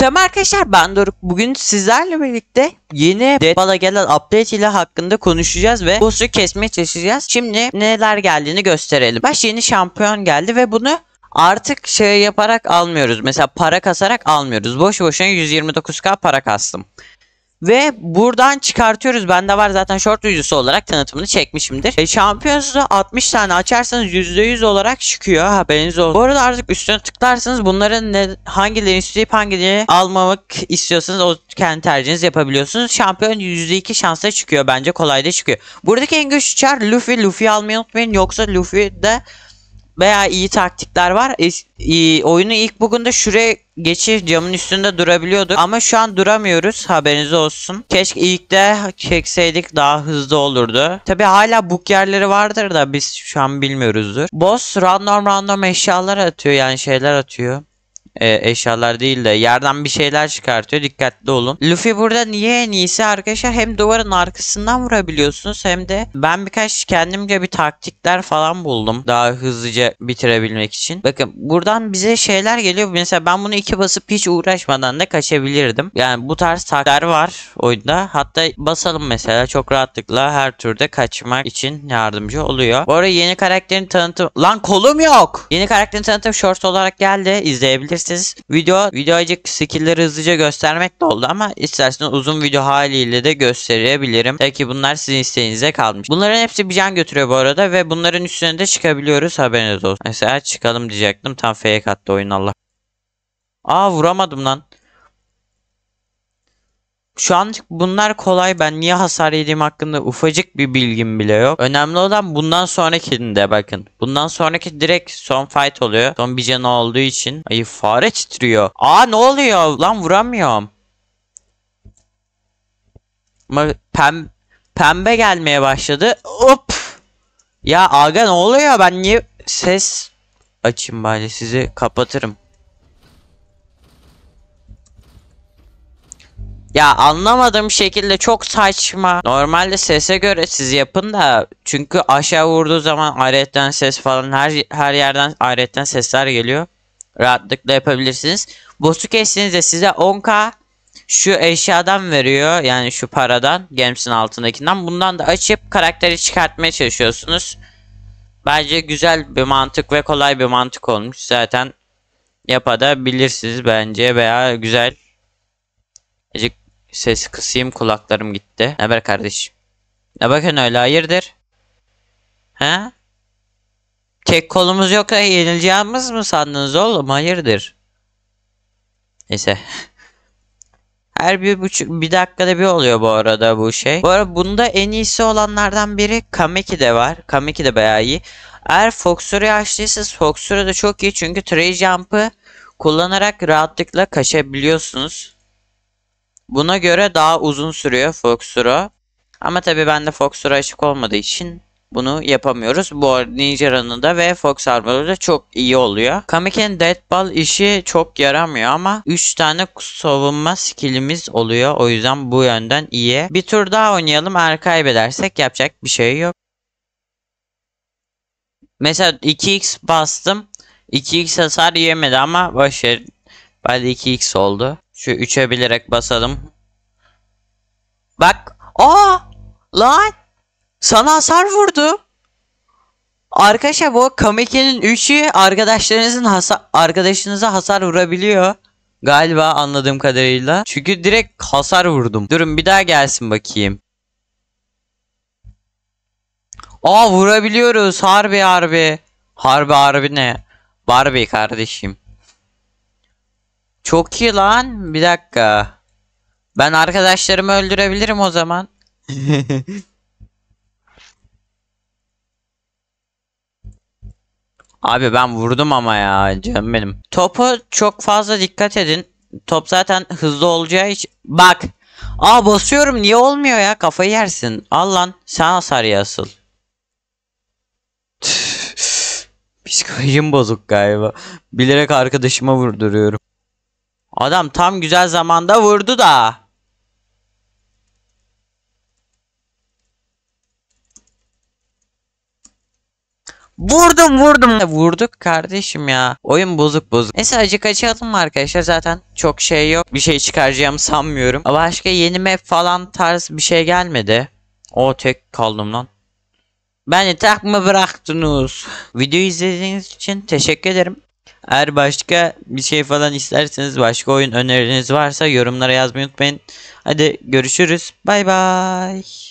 Selam arkadaşlar ben Doruk. Bugün sizlerle birlikte yeni Deadpool'a gelen update ile hakkında konuşacağız ve boss'u kesmeye çalışacağız. Şimdi neler geldiğini gösterelim. Baş yeni şampiyon geldi ve bunu artık şey yaparak almıyoruz. Mesela para kasarak almıyoruz. Boş boşuna 129k para kastım. Ve buradan çıkartıyoruz. Bende var zaten short yüzüsü olarak tanıtımını çekmişimdir. E, şampiyonsuzu 60 tane açarsanız %100 olarak çıkıyor. Haberiniz olsun. Bu arada artık üstüne tıklarsanız Bunların ne, hangilerini isteyip hangilerini almamak istiyorsanız o kendi tercihiniz yapabiliyorsunuz. Şampiyon %2 şansla çıkıyor. Bence kolay da çıkıyor. Buradaki en güçlü çar Luffy. Luffy almayı unutmayın. Yoksa Luffy de Baya iyi taktikler var. E, e, oyunu ilk bugünde de şuraya geçir camın üstünde durabiliyorduk. Ama şu an duramıyoruz haberiniz olsun. Keşke ilk de çekseydik daha hızlı olurdu. Tabi hala book yerleri vardır da biz şu an bilmiyoruzdur. Boss random random eşyalar atıyor yani şeyler atıyor e, eşyalar değil de yerden bir şeyler çıkartıyor. Dikkatli olun. Luffy burada niye en iyisi arkadaşlar? Hem duvarın arkasından vurabiliyorsunuz hem de ben birkaç kendimce bir taktikler falan buldum. Daha hızlıca bitirebilmek için. Bakın buradan bize şeyler geliyor. Mesela ben bunu iki basıp hiç uğraşmadan da kaçabilirdim. Yani bu tarz taktikler var oyunda. Hatta basalım mesela çok rahatlıkla her türde kaçmak için yardımcı oluyor. Bu arada yeni karakterin tanıtım... Lan kolum yok! Yeni karakterin tanıtım short olarak geldi. İzleyebilirsiniz isterseniz video videoacık skill'leri hızlıca göstermek de oldu ama isterseniz uzun video haliyle de gösterebilirim. Tabii ki bunlar sizin isteğinize kalmış. Bunların hepsi bir can götürüyor bu arada ve bunların üstüne de çıkabiliyoruz haberiniz olsun. Mesela çıkalım diyecektim tam fake attı oyun Allah. Aa vuramadım lan. Şu anlık bunlar kolay. Ben niye hasar yediğim hakkında ufacık bir bilgim bile yok. Önemli olan bundan sonrakinde bakın. Bundan sonraki direkt son fight oluyor. Son bir canı olduğu için. Ay fare titriyor. Aa ne oluyor? Lan vuramıyorum. Ama pem pembe gelmeye başladı. Hop. Ya aga ne oluyor? Ben niye ses açayım bari sizi kapatırım. Ya anlamadığım şekilde çok saçma. Normalde sese göre siz yapın da çünkü aşağı vurduğu zaman aletten ses falan her her yerden aletten sesler geliyor. Rahatlıkla yapabilirsiniz. Boss'u de size 10k şu eşyadan veriyor yani şu paradan Games'in altındakinden bundan da açıp karakteri çıkartmaya çalışıyorsunuz. Bence güzel bir mantık ve kolay bir mantık olmuş zaten yapada bilirsiniz bence veya güzel Sesi kısayım kulaklarım gitti. Ne haber kardeşim? Ne bakın öyle hayırdır? He? Tek kolumuz yok da yenileceğimiz mi sandınız oğlum? Hayırdır? Neyse. Her bir buçuk bir dakikada bir oluyor bu arada bu şey. Bu arada bunda en iyisi olanlardan biri Kameki de var. Kameki de bayağı iyi. Eğer Foxura'yı açtıysanız Foxura da çok iyi çünkü Trey Jump'ı kullanarak rahatlıkla kaçabiliyorsunuz. Buna göre daha uzun sürüyor Foxura. Ama tabi bende Foxura açık olmadığı için bunu yapamıyoruz. Bu Ninjara'nın da ve Fox Armor'u da çok iyi oluyor. Kamike'nin Deadball işi çok yaramıyor ama 3 tane savunma skillimiz oluyor. O yüzden bu yönden iyi. Bir tur daha oynayalım. Eğer kaybedersek yapacak bir şey yok. Mesela 2x bastım. 2x hasar yemedi ama başarı. Bende 2x oldu. Şu 3'e bilerek basalım. Bak. Aa! Lan! Sana hasar vurdu. Arkadaşlar bu Kamike'nin 3'ü arkadaşlarınızın hasar, arkadaşınıza hasar vurabiliyor. Galiba anladığım kadarıyla. Çünkü direkt hasar vurdum. Durun bir daha gelsin bakayım. Aa vurabiliyoruz harbi harbi. Harbi harbi ne? Barbie kardeşim. Çok iyi lan. Bir dakika. Ben arkadaşlarımı öldürebilirim o zaman. Abi ben vurdum ama ya canım benim. Topu çok fazla dikkat edin. Top zaten hızlı olacağı için. Bak. Aa basıyorum niye olmuyor ya kafayı yersin. Al lan sen hasarıya asıl. Psikolojim bozuk galiba. Bilerek arkadaşıma vurduruyorum. Adam tam güzel zamanda vurdu da. Vurdum vurdum. Vurduk kardeşim ya. Oyun bozuk bozuk. Neyse acık açalım arkadaşlar? Zaten çok şey yok. Bir şey çıkaracağımı sanmıyorum. Başka yeni map falan tarz bir şey gelmedi. O tek kaldım lan. Beni tak mı bıraktınız? Video izlediğiniz için teşekkür ederim. Eğer başka bir şey falan isterseniz başka oyun öneriniz varsa yorumlara yazmayı unutmayın. Hadi görüşürüz. Bay bay.